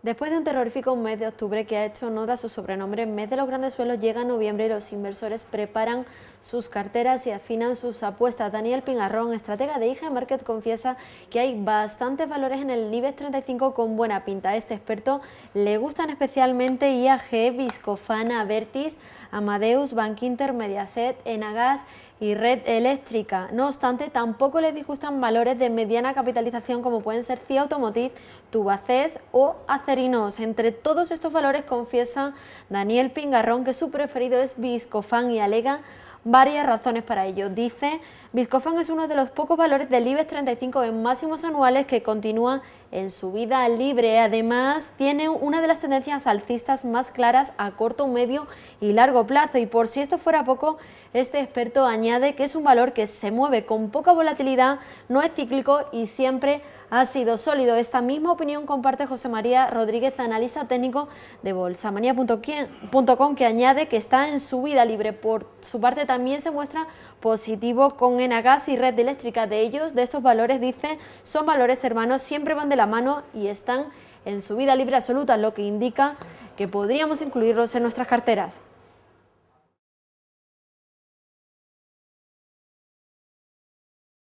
Después de un terrorífico mes de octubre que ha hecho honor a su sobrenombre, mes de los grandes suelos llega noviembre y los inversores preparan sus carteras y afinan sus apuestas. Daniel Pingarrón, estratega de IG e Market, confiesa que hay bastantes valores en el IBEX 35 con buena pinta. A este experto le gustan especialmente IAG, Viscofana, Vertis, Amadeus, Bankinter, Mediaset, Enagas y Red Eléctrica. No obstante, tampoco le disgustan valores de mediana capitalización como pueden ser CIA Automotive, Tubacés o AC entre todos estos valores confiesa Daniel Pingarrón que su preferido es Viscofan y alega varias razones para ello. Dice, Biscofan es uno de los pocos valores del IBEX 35 en máximos anuales que continúa en su vida libre. Además, tiene una de las tendencias alcistas más claras a corto, medio y largo plazo. Y por si esto fuera poco, este experto añade que es un valor que se mueve con poca volatilidad, no es cíclico y siempre ha sido sólido. Esta misma opinión comparte José María Rodríguez, analista técnico de bolsamanía.com, que añade que está en su vida libre. Por su parte, también se muestra positivo con Enagas y Red Eléctrica. De ellos, de estos valores, dice, son valores hermanos, siempre van de la mano y están en su vida libre absoluta, lo que indica que podríamos incluirlos en nuestras carteras.